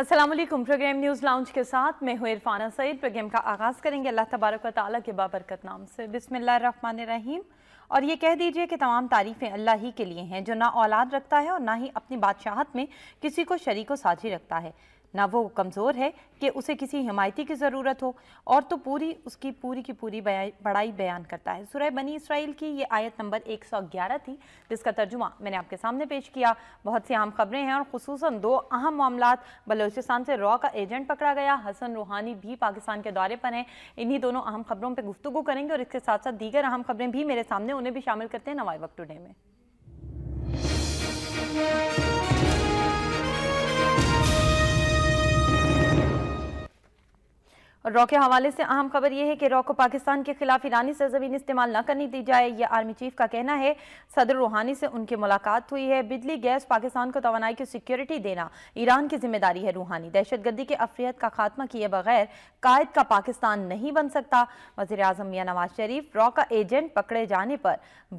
Aslam programme news lounge के साथ मैं हूँ इरफाना सईद प्रोग्राम का आगाज़ करेंगे अल्लाह तबारक ताली के बाबरकत नाम से बिसमिल्ल रहीम और ये कह दीजिए कि तमाम तारीफ़ें अल्लाह ही के लिए हैं जो ना औलाद रखता है और ना ही अपनी बादशाहत में किसी को शरीक व साझी रखता है ना वो कमज़ोर है कि उसे किसी हमायती की ज़रूरत हो और तो पूरी उसकी पूरी की पूरी बड़ाई बयान करता है सुरह बनी इसराइल की ये आयत नंबर 111 थी जिसका तर्जुमा मैंने आपके सामने पेश किया बहुत सी अहम खबरें हैं और खसूस दो अहम मामला बलोचिस्तान से रॉ का एजेंट पकड़ा गया हसन रूहानी भी पाकिस्तान के दौरे पर हैं इन्हीं दोनों अहम खबरों पर गुफ्तु करेंगे और इसके साथ साथ दीगर अहम खबरें भी मेरे सामने उन्हें भी शामिल करते हैं नवाई वक्त टुडे में और रॉ के हवाले से अहम खबर यह है कि रॉ को पाकिस्तान के खिलाफ ईरानी सरजमीन इस्तेमाल न करने दी जाए यह आर्मी चीफ का कहना है सदर रूहानी से उनकी मुलाकात हुई है बिजली गैस पाकिस्तान को तोानाई की सिक्योरिटी देना ईरान की जिम्मेदारी है रूहानी दहशत गर्दी के अफरीत का खात्मा किए बगैर कायद का पाकिस्तान नहीं बन सकता वजी अजम मियाँ नवाज शरीफ रॉ का एजेंट पकड़े जाने पर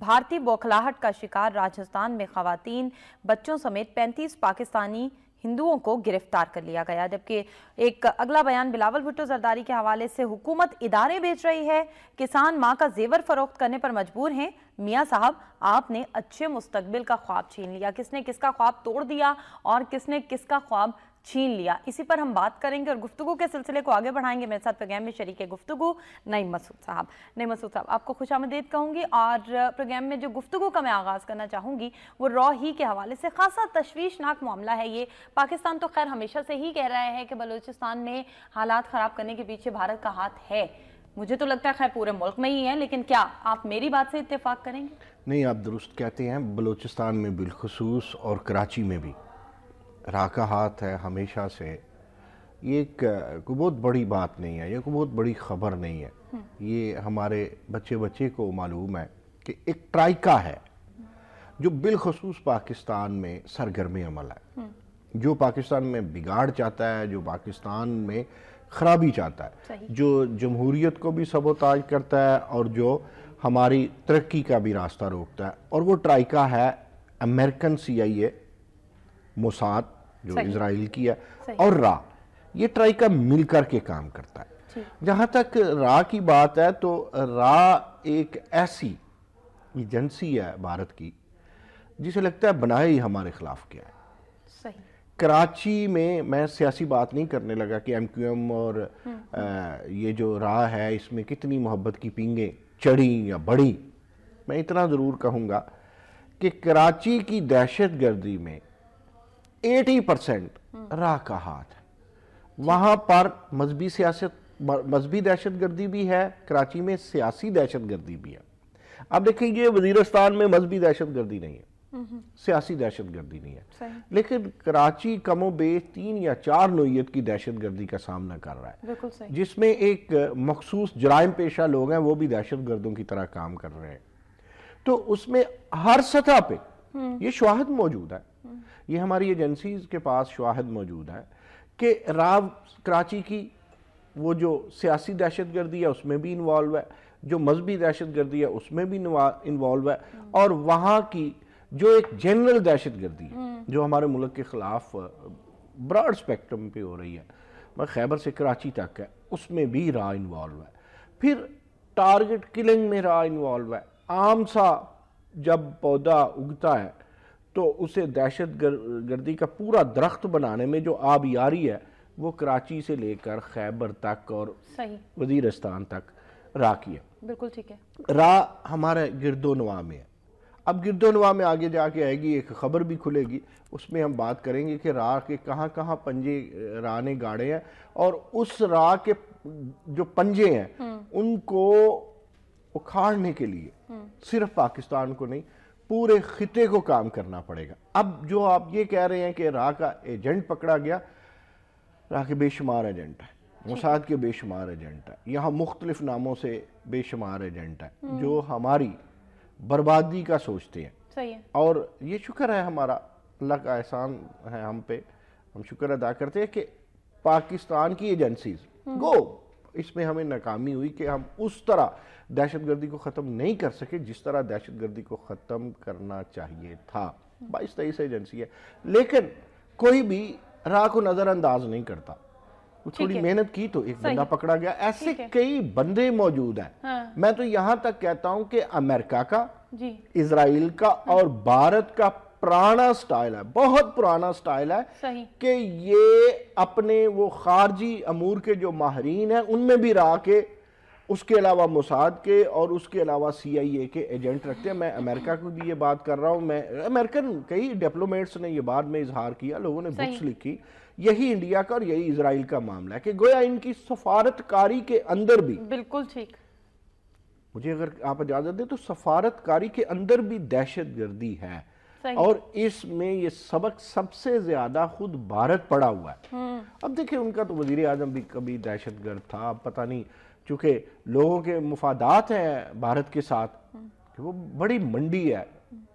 भारतीय बौखलाहट का शिकार राजस्थान में खातन बच्चों समेत पैंतीस पाकिस्तानी हिंदुओं को गिरफ्तार कर लिया गया जबकि एक अगला बयान बिलावल भुट्टो जरदारी के हवाले से हुकूमत इदारे बेच रही है किसान माँ का जेवर फरोख्त करने पर मजबूर हैं मियाँ साहब आपने अच्छे मुस्तबिल का ख्वाब छीन लिया किसने किसका ख्वाब तोड़ दिया और किसने किसका ख्वाब छीन लिया इसी पर हम बात करेंगे और गुफ्तु के सिलसिले को आगे बढ़ाएंगे मेरे साथ प्रोग्राम में शरीक गुफ्तु नई मसूद साहब नई मसूद साहब आपको खुश आमदेद कहूँगी और प्रोग्राम में जो गुफ्तु का मैं आगाज़ करना चाहूँगी वो रॉ ही के हवाले से खासा तशवीशनाक मामला है ये पाकिस्तान तो खैर हमेशा से ही कह रहा है कि बलूचिस्तान में हालात ख़राब करने के पीछे भारत का हाथ है मुझे तो लगता है खैर पूरे मुल्क में ही है लेकिन क्या आप मेरी बात से इतफाक़ करेंगे नहीं आप दुरुस्त कहते हैं बलूचिस्तान में बिलखसूस और कराची में भी राका हाथ है हमेशा से ये एक कोई बहुत बड़ी बात नहीं है ये कोई बहुत बड़ी खबर नहीं है हम्म। ये हमारे बच्चे बच्चे को मालूम है कि एक ट्राइका है जो बिलखसूस पाकिस्तान में सरगर्मी अमल है हम्म। जो पाकिस्तान में बिगाड़ चाहता है जो पाकिस्तान में खराबी चाहता है जो जमहूरीत को भी सबोताज करता है और जो हमारी तरक्की का भी रास्ता रोकता है और वो ट्राइका है American C I A Mossad जो इसराइल की है और रा ये ट्राई का मिल करके काम करता है जहाँ तक रा की बात है तो रा एक ऐसी एजेंसी है भारत की जिसे लगता है बनाए ही हमारे खिलाफ क्या है सही कराची में मैं सियासी बात नहीं करने लगा कि एम क्यू एम और आ, हम्म, हम्म। ये जो राह है इसमें कितनी मोहब्बत की पींगे चढ़ी या बढ़ी मैं इतना ज़रूर कहूँगा कि कराची की दहशत गर्दी में एटी परसेंट राह का हाथ है वहां पर मजहबी सियासत मजहबी दहशत गर्दी भी है कराची में सियासी दहशत गर्दी भी है अब देखिए वजीरस्तान में मजहबी दहशत गर्दी नहीं है सियासी दहशत गर्दी नहीं है लेकिन कराची कमो बेश तीन या चार नोयत की दहशत गर्दी का सामना कर रहा है जिसमें एक मखसूस जराइम पेशा लोग हैं वो भी दहशत गर्दों की तरह काम कर रहे हैं तो उसमें हर सतह पे हम्म। ये शवाहद मौजूद है ये हमारी एजेंसीज के पास शवाहद मौजूद है कि राव कराची की वो जो सियासी दहशत गर्दी है उसमें भी इन्वॉल्व है जो मजहबी दहशत गर्दी है उसमें भी इन्वॉल्व है और वहाँ की जो एक जनरल दहशत गर्दी है हम्म। जो हमारे मुल्क के ख़िलाफ़ ब्रॉड स्पेक्ट्रम पे हो रही है मैं खैबर से कराची तक है उसमें भी रा इन्वॉल्व है फिर टारगेट किलिंग में रा इन्वॉल्व है आम सा जब पौधा उगता है तो उसे दहशत गर्दी का पूरा दरख्त बनाने में जो आबियारी है वो कराची से लेकर खैबर तक और वजीरस्तान तक रा की है बिल्कुल ठीक है रा हमारे गिरदोनवा में है अब गिरदोनवा में आगे जाके आएगी एक ख़बर भी खुलेगी उसमें हम बात करेंगे कि रा के कहाँ कहाँ पंजे रा ने गाड़े हैं और उस रा के जो पंजे हैं हम्म। उनको उखाड़ने के लिए हम्म। सिर्फ पाकिस्तान को नहीं पूरे खिते को काम करना पड़ेगा अब जो आप ये कह रहे हैं कि राह का एजेंट पकड़ा गया राह के बेशुमार एजेंट है मुसाद के बेशुमार एजेंट है यहाँ मुख्तलिफ नामों से बेशुमार एजेंट है हम्म। जो हमारी बर्बादी का सोचते हैं सही है। और ये शुक्र है हमारा अल्लाह का एहसान है हम पे हम शुक्र अदा करते हैं कि पाकिस्तान की एजेंसीज हम्म। गो इसमें हमें नाकामी हुई कि हम उस तरह दहशतगर्दी को ख़त्म नहीं कर सके जिस तरह दहशतगर्दी को ख़त्म करना चाहिए था बाईस तेईस एजेंसी है लेकिन कोई भी राह को नज़रअंदाज नहीं करता थोड़ी मेहनत की तो एक बंदा पकड़ा गया ऐसे कई बंदे मौजूद हैं हाँ। मैं तो यहाँ तक कहता हूँ कि अमेरिका का इसराइल का हाँ। और भारत का पुराना स्टाइल है बहुत पुराना स्टाइल है कि ये अपने वो खारजी अमूर के जो माहरीन हैं उनमें भी रहा के उसके अलावा मुसाद के और उसके अलावा सी आई ए के एजेंट रखते हैं मैं अमेरिका को भी ये बात कर रहा हूँ मैं अमेरिकन कई डिप्लोमेट्स ने यह बाद में इजहार किया लोगों ने बुक्स लिखी यही इंडिया का और यही इसराइल का मामला है कि गोया इनकी सफारतकारी के अंदर भी बिल्कुल ठीक मुझे अगर आप इजाज़त दें तो सफारतकारी के अंदर भी दहशत गर्दी है और इसमें ये सबक सबसे ज्यादा खुद भारत पड़ा हुआ है हम्म। अब देखिए उनका तो वजीर आजम भी कभी दहशत गर्द था अब पता नहीं चूंकि लोगों के मुफादात हैं भारत के साथ हम्म। कि वो बड़ी मंडी है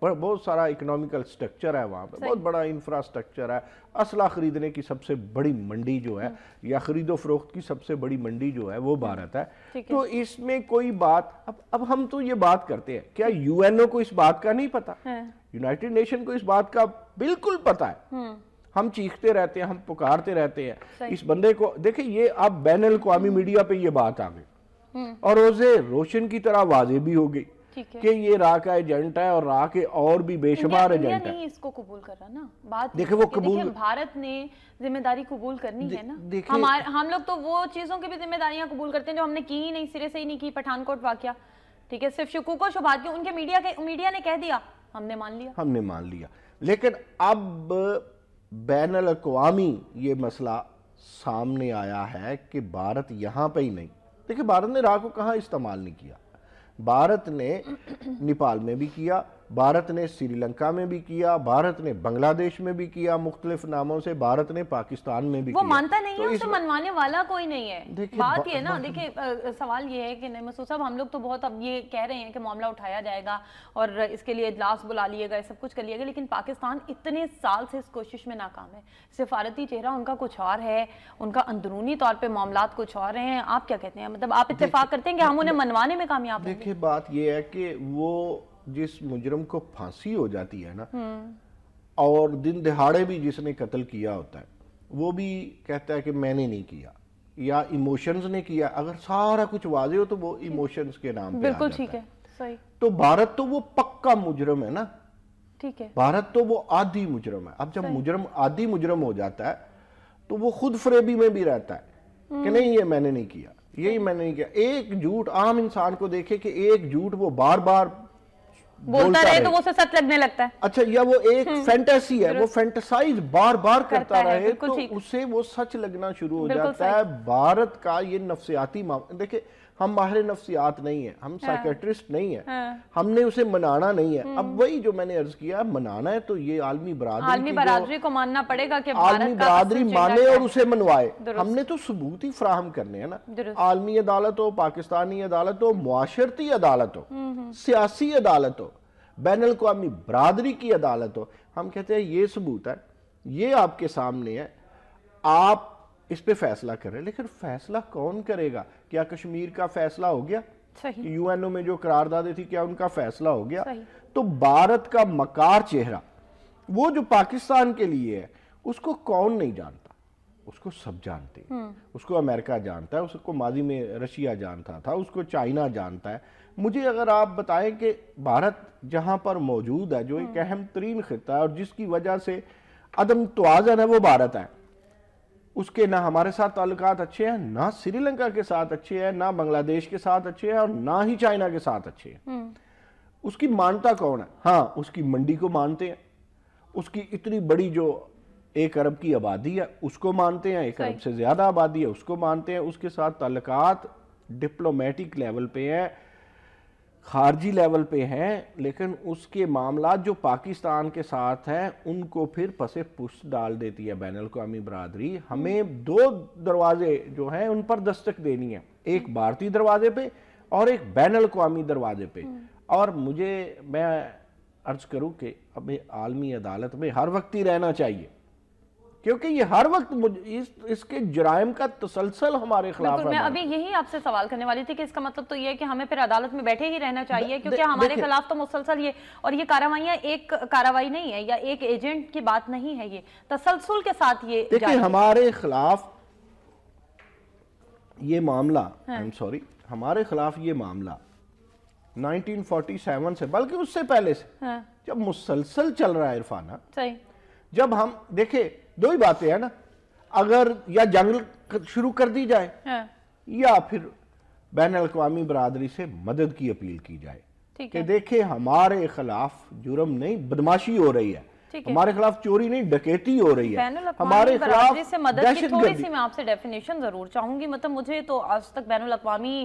बहुत सारा इकोनॉमिकल स्ट्रक्चर है वहाँ पे बहुत बड़ा इंफ्रास्ट्रक्चर है असला ख़रीदने की सबसे बड़ी मंडी जो है हम्म। या ख़रीदो फरोख्त की सबसे बड़ी मंडी जो है वो भारत हम्म। है तो इसमें कोई बात अब अब हम तो ये बात करते हैं क्या यूएनओ को इस बात का नहीं पता यूनाइटेड हाँ। नेशन को इस बात का बिल्कुल पता है हम्म। हम चीखते रहते हैं हम पुकारते रहते हैं इस बंदे को देखिए ये अब बैन अवी मीडिया पर यह बात आ गई और रोजे रोशन की तरह वाजे भी हो गई कि ये रा का एजेंट है और रा के और भी बेशुमार एजेंट है इसको कबूल कर रहा ना बात देखे वो कबूल भारत ने जिम्मेदारी कबूल करनी है ना हमारे हम लोग तो वो चीजों की भी जिम्मेदारियां कबूल करते हैं जो हमने की ही नहीं सिरे से ही नहीं की पठानकोट वाक्य ठीक है सिर्फ शकूक और शुभा की उनके मीडिया के मीडिया ने कह दिया हमने मान लिया हमने मान लिया लेकिन अब बैन अवी ये मसला सामने आया है कि भारत यहाँ पे ही नहीं देखिए भारत ने राह को कहाँ इस्तेमाल नहीं किया भारत ने नेपाल में भी किया भारत ने श्रीलंका में भी किया भारत ने बांग्लादेश में भी किया मुख्तलिफ नामों से भारत ने पाकिस्तान में भी वो किया। मानता नहीं तो है उसे मनवाने वाला कोई नहीं है बात ये ना देखिए सवाल ये है कि नहीं मसूद साहब हम लोग तो बहुत अब ये कह रहे हैं कि मामला उठाया जाएगा और इसके लिए इजलास बुला लिए गए सब कुछ कर लिया गया लेकिन पाकिस्तान इतने साल से इस कोशिश में नाकाम है सिफारती चेहरा उनका कुछ और है उनका अंदरूनी तौर पर मामला कुछ और हैं आप क्या कहते हैं मतलब आप इतफाक करते हैं कि हम उन्हें मनवाने में कामयाब देखिए बात यह है कि वो जिस मुजरम को फांसी हो जाती है ना हम्म। और दिन दिहाड़े भी जिसने कत्ल किया होता है वो भी कहता है कि मैंने नहीं किया या इमोशंस ने किया अगर सारा कुछ वाजे हो तो वो इमोशंस के नाम बिल्कुल ठीक है सही तो भारत तो वो पक्का मुजरम है ना ठीक है भारत तो वो आदि मुजरम है अब जब मुजरम आदि मुजरम हो जाता है तो वो खुद फ्रेबी में भी रहता है कि हम्म। नहीं ये मैंने नहीं किया यही मैंने नहीं किया एक झूठ आम इंसान को देखे कि एक झूठ वो बार बार बोलता रहे तो वो सच लगने लगता है अच्छा या वो एक हम्म। फैंटेसी है वो फैंटेसाइज बार बार करता, रहे तो उसे वो सच लगना शुरू हो जाता है भारत का ये नफसियाती मामला देखिये हम माहिर नफ्सियात नहीं है हम साइकेट्रिस्ट हाँ। नहीं है हाँ। हमने उसे मनाना नहीं है अब हम्म। वही जो मैंने अर्ज किया मनाना है तो ये आलमी बरादरी आलमी बरादरी को मानना पड़ेगा कि आलमी बरादरी माने और उसे मनवाए हमने तो सबूत ही फ्राहम करने है ना आलमी अदालत हो पाकिस्तानी अदालत हो माशरती अदालत हो हम्म, हम्म। सियासी अदालत हो बैन अवी बरदरी की अदालत हो हम कहते हैं ये सबूत है ये आपके सामने है आप इस पे फैसला हैं लेकिन फैसला कौन करेगा क्या कश्मीर का फैसला हो गया यूएनओ में जो करारदादे थी क्या उनका फैसला हो गया तो भारत का मकार चेहरा वो जो पाकिस्तान के लिए है उसको कौन नहीं जानता उसको सब जानते हैं हम्म। उसको अमेरिका जानता है उसको माजी में रशिया जानता था उसको चाइना जानता है मुझे अगर आप बताएं कि भारत जहां पर मौजूद है जो एक हम्म। अहम तरीन खिता है और जिसकी वजह से अदम तोज़न है वो भारत है उसके ना हमारे साथ ताल्लुकात अच्छे हैं ना श्रीलंका के साथ अच्छे हैं ना बांग्लादेश के साथ अच्छे हैं और ना ही चाइना के साथ अच्छे हैं हम्म। उसकी मानता कौन है हाँ उसकी मंडी को मानते हैं उसकी इतनी बड़ी जो एक अरब की आबादी है उसको मानते हैं एक अरब से ज़्यादा आबादी है उसको मानते हैं उसके साथ ताल्लुकात डिप्लोमेटिक लेवल पे हैं खारजी लेवल पे हैं लेकिन उसके मामला जो पाकिस्तान के साथ हैं उनको फिर पसे पुस्त डाल देती है बैन अवी बरदरी हमें दो दरवाजे जो हैं उन पर दस्तक देनी है एक भारतीय दरवाजे पे और एक बैन अवी दरवाजे पे हम्म। और मुझे मैं अर्ज करूं कि अभी आलमी अदालत में हर वक्त ही रहना चाहिए क्योंकि ये हर वक्त इस, इसके जराइम का तसलसल हमारे खिलाफ मैं अभी यही आपसे सवाल करने वाली थी कि इसका मतलब तो ये है कि हमें फिर अदालत में बैठे ही रहना चाहिए क्योंकि दे, हमारे खिलाफ तो मुसलसल ये और ये कार्रवाइयाँ एक कार्रवाई नहीं है या एक एजेंट की बात नहीं है ये तसलसल के साथ ये देखिए हमारे खिलाफ ये मामला आई एम सॉरी हमारे खिलाफ ये मामला 1947 से बल्कि उससे पहले से हाँ। जब मुसलसल चल रहा है इरफाना हाँ। जब हम देखे दो ही बातें हैं ना अगर या जंग शुरू कर दी जाए हाँ। या फिर बैन अवी बरदरी से मदद की अपील की जाए कि देखे हमारे खिलाफ जुर्म नहीं बदमाशी हो रही है हमारे खिलाफ चोरी नहीं डकैती हो रही है हमारे खिलाफ से मदद की थोड़ी सी मैं आपसे डेफिनेशन जरूर चाहूंगी मतलब मुझे तो आज तक बैन अवी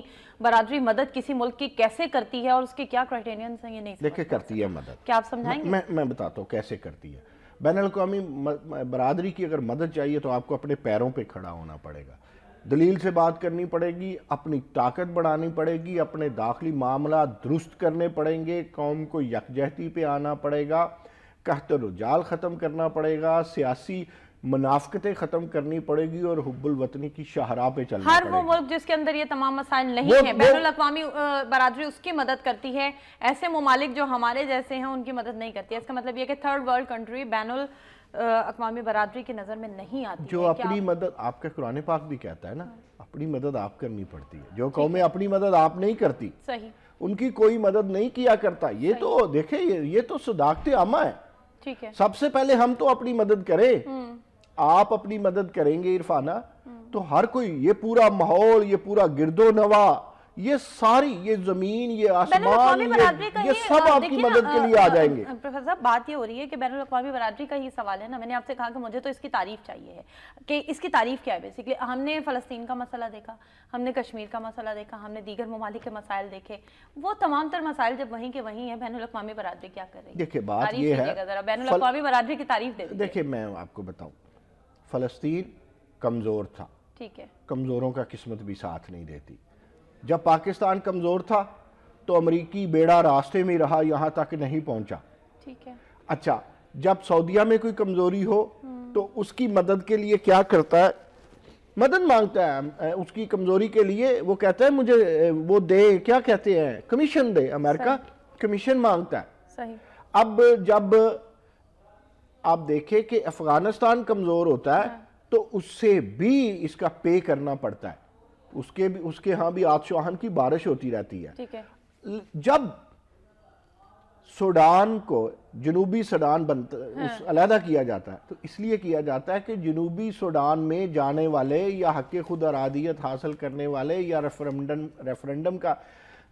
बरादरी मदद किसी मुल्क की कैसे करती है और उसके क्या क्राइटेरियंस हैं ये नहीं देखे करती है मदद क्या आप समझाएंगे मैं मैं बताता हूँ कैसे करती है बैन अवी बरदरी की अगर मदद चाहिए तो आपको अपने पैरों पर खड़ा होना पड़ेगा दलील से बात करनी पड़ेगी अपनी ताकत बढ़ानी पड़ेगी अपने दाखिली मामला दुरुस्त करने पड़ेंगे कौम को यकजहती पे आना पड़ेगा कहतर जाल ख़त्म करना पड़ेगा सियासी मुनाफ्तें खत्म करनी पड़ेगी और हब्बुल वतनी की शाहरा पे चल हर वो मुल्क जिसके अंदर ये तमाम मसाइल नहीं है बैन अवी बरदरी उसकी मदद करती है ऐसे ममालिक जो हमारे जैसे हैं उनकी मदद नहीं करती है इसका मतलब यह कि थर्ड वर्ल्ड कंट्री बैन अवी बरदरी की नज़र में नहीं आती जो अपनी मदद आपका कुरान पाक भी कहता है ना हाँ। अपनी मदद आप करनी पड़ती है जो कौमें अपनी मदद आप नहीं करती सही उनकी कोई मदद नहीं किया करता ये तो देखे ये तो सदाकते आमा है ठीक है सबसे पहले हम तो अपनी मदद करें हम्म। आप अपनी मदद करेंगे इरफाना तो हर कोई ये पूरा माहौल ये पूरा गिरदो नवा ये सारी ये जमीन ये आसमान ये, ये सब आपकी मदद के लिए आ जाएंगे प्रोफेसर साहब बात ये हो रही है कि बैन अवी बरादरी का ही सवाल है ना मैंने आपसे कहा कि मुझे तो इसकी तारीफ चाहिए है कि इसकी तारीफ क्या है बेसिकली हमने फ़लस्तीन का मसला देखा हमने कश्मीर का मसला देखा हमने दीगर ममालिक के मसाइल देखे वो तमाम तर मसाइल जब वहीं के वहीं है बैन अवी बरादरी क्या कर रही है देखिए बात ये है बैन अवी बरादरी की तारीफ देखिए मैं आपको बताऊँ फ़लस्तीन कमज़ोर था ठीक है कमज़ोरों का किस्मत भी साथ नहीं देती जब पाकिस्तान कमज़ोर था तो अमरीकी बेड़ा रास्ते में रहा यहाँ तक नहीं पहुँचा ठीक है अच्छा जब सऊदिया में कोई कमज़ोरी हो हम्म। तो उसकी मदद के लिए क्या करता है मदद मांगता है उसकी कमज़ोरी के लिए वो कहता है मुझे वो दे क्या कहते हैं कमीशन दे अमेरिका कमीशन मांगता है अब जब आप देखें कि अफगानिस्तान कमज़ोर होता है हाँ। तो उससे भी इसका पे करना पड़ता है उसके भी उसके यहाँ भी आतशाहन की बारिश होती रहती है, है। जब सूडान को जनूबी सूडान बनता हाँ। उस अलहदा किया जाता है तो इसलिए किया जाता है कि जनूबी सूडान में जाने वाले या हक खुद अरादियत हासिल करने वाले या रेफरेंडम रेफरेंडम का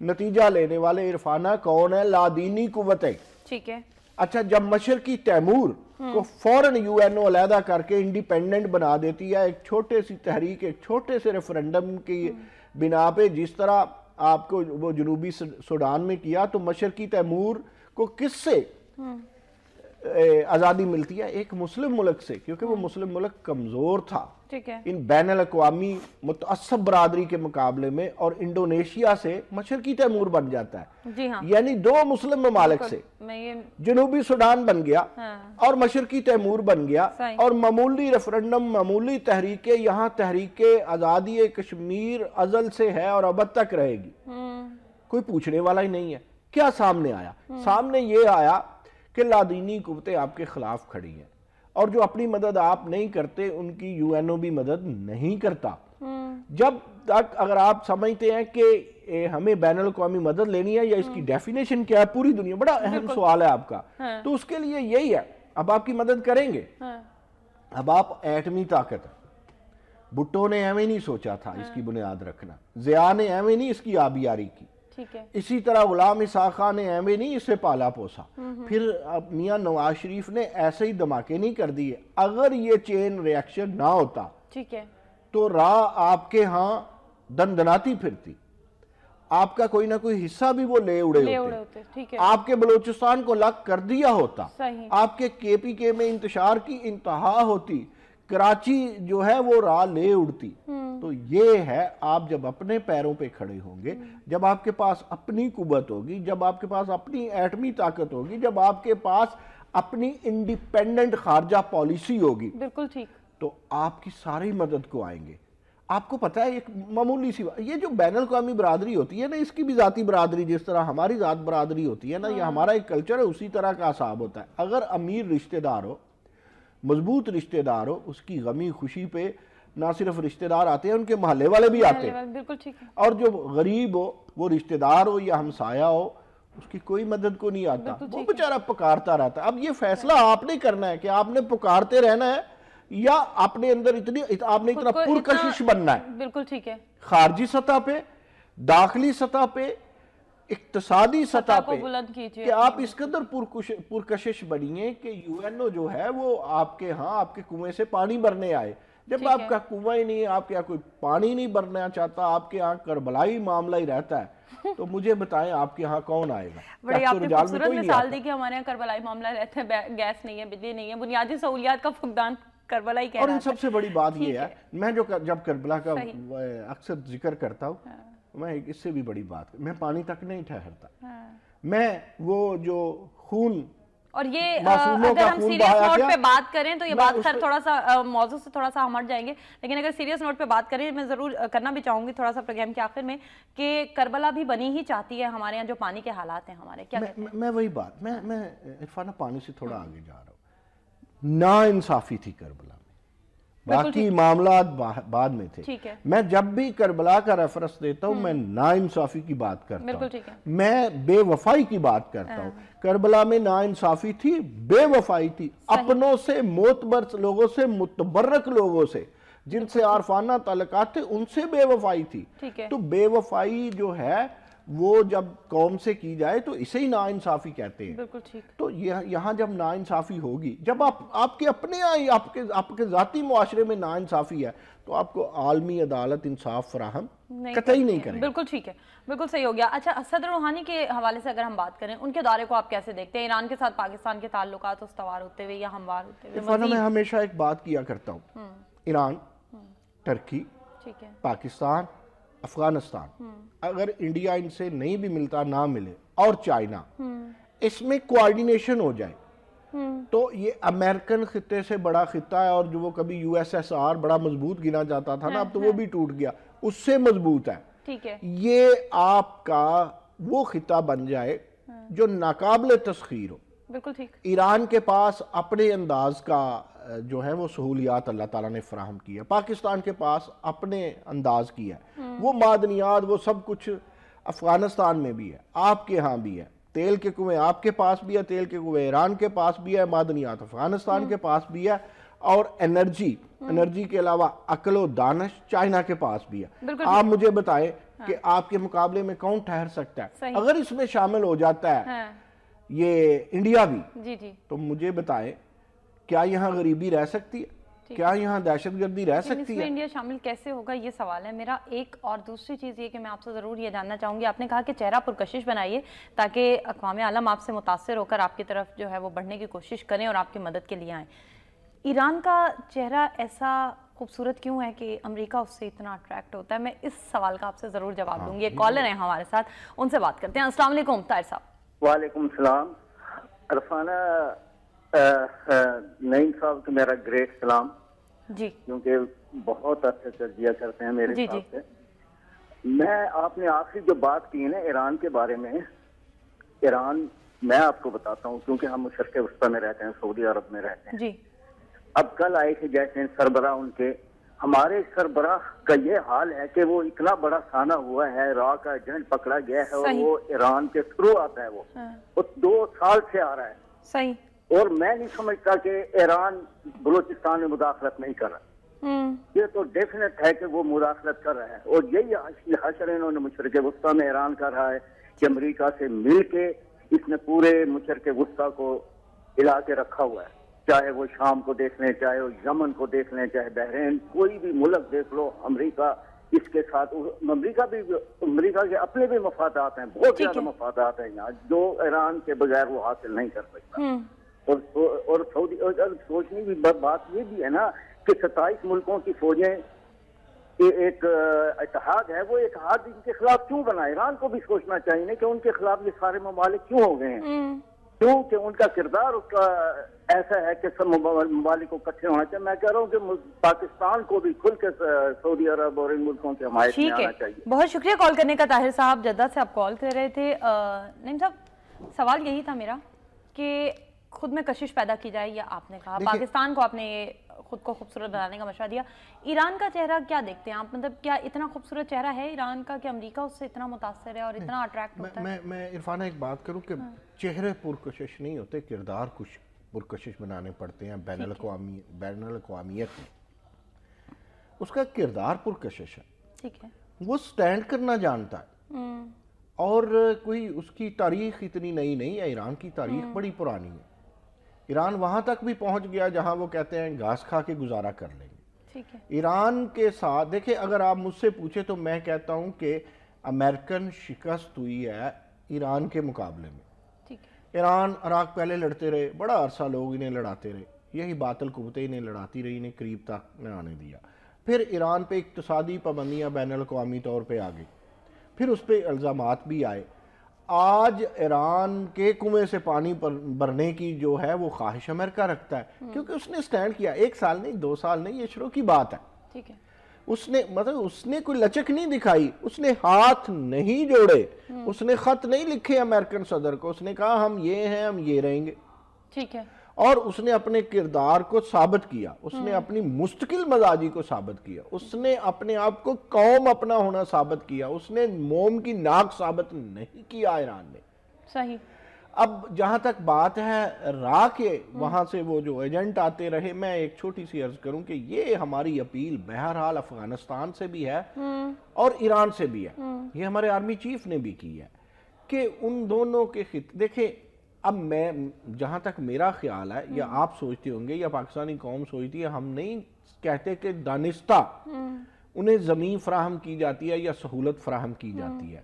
नतीजा लेने वाले इरफाना कौन है लादीनी कुतें ठीक है अच्छा जब मशरकी तैमूर हम्म। को फौरन यूएनओ अलहदा करके इंडिपेंडेंट बना देती है एक छोटे सी तहरीक एक छोटे से रेफरेंडम की हम्म। बिना पे जिस तरह आपको वो जनूबी सूडान में किया तो मशरकी तैमूर को किससे हम्म। आज़ादी मिलती है एक मुस्लिम मुल्क से क्योंकि वो मुस्लिम मुल्क कमज़ोर था इन बैन अवी मुतसब बरदरी के मुकाबले में और इंडोनेशिया से मशरकी तैमूर बन जाता है हाँ। यानी दो मुस्लिम ममालिक से जनूबी सूडान बन गया हाँ। और मशरकी तैमूर बन गया और मामूली रेफरेंडम मामूली तहरीके यहाँ तहरीके आज़ादी कश्मीर अजल से है और अब तक रहेगी हम्म। कोई पूछने वाला ही नहीं है क्या सामने आया हम्म। सामने ये आया कि लादीनी कुतें आपके खिलाफ खड़ी हैं और जो अपनी मदद आप नहीं करते उनकी यूएनओ भी मदद नहीं करता हम्म। जब तक अगर आप समझते हैं कि हमें बैन अवी मदद लेनी है या इसकी हम्म। डेफिनेशन क्या है पूरी दुनिया बड़ा अहम सवाल है आपका है। हाँ। तो उसके लिए यही है अब आपकी मदद करेंगे हाँ। अब आप एटमी ताकत भुट्टो ने एवं नहीं सोचा था इसकी हाँ। बुनियाद रखना जिया ने एवं नहीं इसकी आबियारी की इसी तरह गुलाम इसा खान ने एम नहीं इसे पाला पोसा हम्म, हम्म। फिर अब मियाँ नवाज शरीफ ने ऐसे ही धमाके नहीं कर दिए अगर ये चेन रिएक्शन ना होता ठीक है तो राह आपके यहाँ दनदनाती फिरती आपका कोई ना कोई हिस्सा भी वो ले उड़े ले होते, उड़े होते ठीक है। आपके बलोचिस्तान को लग कर दिया होता आपके केपीके में इंतजार की इंतहा होती कराची जो है वो राह ले उड़ती हम्म। तो ये है आप जब अपने पैरों पे खड़े होंगे हम्म। जब आपके पास अपनी कुबत होगी जब आपके पास अपनी एटमी ताकत होगी जब आपके पास अपनी इंडिपेंडेंट खारजा पॉलिसी होगी बिल्कुल ठीक तो आपकी सारी मदद को आएंगे आपको पता है एक मामूली सी ये जो बैन अवी बरदरी होती है ना इसकी भी ज़ाती बरदरी जिस तरह हमारी ज़ात बरदरी होती है ना ये हाँ। हमारा एक कल्चर है उसी तरह का असाब होता है अगर अमीर रिश्तेदार हो मजबूत रिश्तेदार हो उसकी गमी खुशी पे ना सिर्फ रिश्तेदार आते हैं उनके महल्ले वाले भी आते हैं बिल्कुल ठीक है और जो गरीब हो वो रिश्तेदार हो या हमसाया हो उसकी कोई मदद को नहीं आता वो बेचारा पुकारता रहता है अब ये फैसला आपने करना है कि आपने पुकारते रहना है या आपने अंदर इतनी इत, आपने इतना पुरकशिश बनना है बिल्कुल ठीक है खारजी सतह पे दाखिली सतह पे इकतसादी सतह पर कि आप इस कदर पुरकशिश बनिए कि यूएनओ जो है वो आपके यहाँ आपके कुएं से पानी भरने आए जब आपका कुआ ही नहीं आपके यहाँ कोई पानी नहीं भरना चाहता आपके यहाँ करबलाई मामला ही रहता है तो मुझे बताएं आपके यहाँ कौन आएगा बड़ी आपने खूबसूरत मिसाल दी कि हमारे यहाँ करबलाई मामला रहता है गैस नहीं है बिजली नहीं है बुनियादी सहूलियात का फुकदान करबला ही और सबसे बड़ी बात यह है मैं जो जब करबला का अक्सर जिक्र करता हूँ हाँ। मैं इससे भी बड़ी बात मैं पानी तक नहीं ठहरता हाँ। मैं वो जो खून और ये अगर हम सीरियस नोट पे बात करें तो ये बात सर थोड़ा सा मौजू से थोड़ा सा हम हट जाएंगे लेकिन अगर सीरियस नोट पे बात करें मैं ज़रूर करना भी चाहूंगी थोड़ा सा प्रोग्राम के आखिर में कि करबला भी बनी ही चाहती है हमारे यहाँ जो पानी के हालात हैं हमारे क्या मैं, मैं, मैं वही बात मैं हाँ। मैं इरफाना पानी से थोड़ा हाँ। आगे जा रहा हूँ ना इंसाफी थी करबला बाकी मामला बाद में थे मैं जब भी करबला का रेफरेंस देता हूँ मैं हम्म। नाइंसाफी की बात करता हूँ मैं बेवफाई की बात करता हूँ हाँ। करबला में नाइंसाफी थी बेवफाई थी अपनों से मोतबर लोगों से मुतबरक लोगों से जिनसे अच्छा। आरफाना तलकात थे उनसे बेवफाई थी तो बेवफाई जो है वो जब कौम से की जाए तो इसे ही नाइंसाफ़ी कहते हैं ठीक तो यह यहाँ जब नाइंसाफ़ी होगी जब आप आपके अपने आपके आपके ज़ाती मुआरे में नाइंसाफ़ी है तो आपको आलमी अदालत इंसाफ फराहम कतई नहीं करें बिल्कुल ठीक है बिल्कुल सही हो गया अच्छा सदर रूहानी के हवाले से अगर हम बात करें उनके दौरे को आप कैसे देखते हैं ईरान के साथ पाकिस्तान के ताल्लुक उसवार होते हुए या हमवार होते हुए मैं हमेशा एक बात किया करता हूँ हम्म। ईरान हम्म। टर्की पाकिस्तान अफगानिस्तान अगर इंडिया इनसे नहीं भी मिलता ना मिले और चाइना इसमें कोऑर्डिनेशन हो जाए तो ये अमेरिकन खत्े से बड़ा खत्ता है और जो वो कभी यूएसएसआर बड़ा मजबूत गिना जाता था ना अब तो वो भी टूट गया उससे मजबूत है ठीक है ये आपका वो खिता बन जाए जो नाकाबले तस्खीर हो बिल्कुल ठीक ईरान के पास अपने अंदाज का जो है वो सहूलियात अल्लाह ताला ने फ्राहम की है पाकिस्तान के पास अपने अंदाज की है हम्म। वो मादनियात वो सब कुछ अफ़गानिस्तान में भी है आपके यहाँ भी है तेल के कुएँ आपके पास भी है तेल के कुएँ ईरान के पास भी है मादनियात अफ़गानिस्तान हम्म। के पास भी है और एनर्जी हम्म। एनर्जी के अलावा अकलो दानश चाइना के पास भी है आप मुझे बताएं हाँ। कि आपके मुकाबले में कौन ठहर सकता है अगर इसमें शामिल हो जाता है हाँ। ये इंडिया भी जी जी। तो मुझे बताएं क्या यहाँ गरीबी रह सकती है क्या यहाँ दहशत गर्दी रह सकती है इंडिया शामिल कैसे होगा ये सवाल है मेरा एक और दूसरी चीज़ ये कि मैं आपसे ज़रूर ये जानना चाहूँगी आपने कहा कि चेहरा पुरकशिश बनाइए ताकि अकवाम आलम आपसे मुतासर होकर आपकी तरफ जो है वो बढ़ने की कोशिश करें और आपकी मदद के लिए आए ईरान का चेहरा ऐसा खूबसूरत क्यों है कि अमेरिका उससे इतना अट्रैक्ट होता है मैं इस सवाल का आपसे ज़रूर जवाब हाँ, दूंगी एक कॉलर है हमारे साथ उनसे बात करते हैं असला ताहिर साहब वालेकुम सलाम अरफाना नईम साहब को तो मेरा ग्रेट सलाम जी क्योंकि बहुत अच्छा कर दिया करते हैं मेरे जी. से मैं आपने आखिरी जो बात की है ना ईरान के बारे में ईरान मैं आपको बताता हूँ क्योंकि हम मुशरक वस्ता में रहते हैं सऊदी अरब में रहते हैं जी अब कल आए थे जैसे सरबरा उनके हमारे सरबरा का ये हाल है कि वो इतना बड़ा खाना हुआ है रा का एजेंट पकड़ा गया है और वो ईरान के थ्रू आता है वो हाँ। वो दो साल से आ रहा है सही और मैं नहीं समझता कि ईरान बलूचिस्तान में मुदाखलत नहीं कर रहा हम्म। ये तो डेफिनेट है कि वो मुदाखलत कर रहे हैं और यही हशर इन्होंने मुशरक गुस्सा में ईरान कर रहा है कि अमरीका से मिल के इसने पूरे मुशरक गुस्सा को हिला के रखा हुआ है चाहे वो शाम को देख लें चाहे वो यमन को देख लें चाहे बहरीन कोई भी मुल्क देख लो अमरीका इसके साथ अमरीका भी अमरीका के अपने भी मफादात हैं बहुत ज्यादा मफादात हैं यहाँ जो ईरान के बगैर वो हासिल नहीं कर सकता हम्म। और और सऊदी अरब सोचने की बात ये भी है ना कि सत्ताईस मुल्कों की फौजें एक इतिहाद है वो इतिहाद इनके खिलाफ क्यों बना ईरान को भी सोचना चाहिए कि उनके खिलाफ ये सारे ममालिक क्यों हो गए हैं हम्म। क्योंकि उनका किरदार उसका ऐसा है कि सब ममालिक इकट्ठे होना चाहिए मैं कह रहा हूँ कि पाकिस्तान को भी खुल के सऊदी अरब और इन मुल्कों के हमारे ठीक चाहिए। बहुत शुक्रिया कॉल करने का ताहिर साहब जद्दा से आप कॉल कर रहे थे नईम साहब सवाल यही था मेरा कि खुद में कशिश पैदा की जाए या आपने कहा पाकिस्तान को आपने ये खुद को खूबसूरत बनाने का मशा दिया ईरान का चेहरा क्या देखते हैं आप मतलब क्या इतना खूबसूरत चेहरा है ईरान का कि अमेरिका उससे इतना मुतासर है और इतना अट्रैक्ट होता मैं, है मैं इरफान एक बात करूँ कि हाँ। चेहरे पुरकशिश नहीं होते किरदार कुछ पुरकशिश बनाने पड़ते हैं बैन अवी बैन अवीत में उसका किरदार पुरकशिश है ठीक है वो स्टैंड करना जानता है हम्म। और कोई उसकी तारीख इतनी नई नहीं है ईरान की तारीख हम्म। बड़ी पुरानी है ईरान वहाँ तक भी पहुँच गया जहाँ वो कहते हैं घास खा के गुजारा कर लेंगे ईरान के साथ देखिए अगर आप मुझसे पूछे तो मैं कहता हूँ कि अमेरिकन शिकस्त हुई है ईरान के मुकाबले में ईरान अराक पहले लड़ते रहे बड़ा अरसा लोग इन्हें लड़ाते रहे यही बातल कुबते इन्हें लड़ाती रही इन्हें करीब तक न आने दिया फिर ईरान पे इकतसादी पाबंदियाँ बैन अवी तौर पर आ गई फिर उस पर इल्ज़ाम भी आए आज ईरान के कुएं से पानी भरने की जो है वो ख्वाहिश अमेरिका रखता है हम्म। क्योंकि उसने स्टैंड किया एक साल नहीं दो साल नहीं ये शुरू की बात है ठीक है उसने मतलब उसने कोई लचक नहीं दिखाई उसने हाथ नहीं जोड़े हम्म। उसने खत नहीं लिखे अमेरिकन सदर को उसने कहा हम ये हैं हम ये रहेंगे ठीक है और उसने अपने किरदार को साबित किया उसने हम्म। अपनी मुस्तकिल मजाजी को साबित किया उसने अपने आप को कौम अपना होना साबित किया उसने मोम की नाक साबित नहीं किया ईरान ने सही अब जहां तक बात है रा के हम्म। वहां से वो जो एजेंट आते रहे मैं एक छोटी सी अर्ज करूँ कि ये हमारी अपील बहरहाल अफगानिस्तान से भी है हम्म। और ईरान से भी है ये हमारे आर्मी चीफ ने भी की है कि उन दोनों के देखे अब मैं जहाँ तक मेरा ख्याल है या हम्म। आप सोचते होंगे या पाकिस्तानी कौम सोचती है हम नहीं कहते कि दानिस्ता हम्म। उन्हें ज़मीन फ्राहम की जाती है या सहूलत फ्राहम की हम्म। जाती है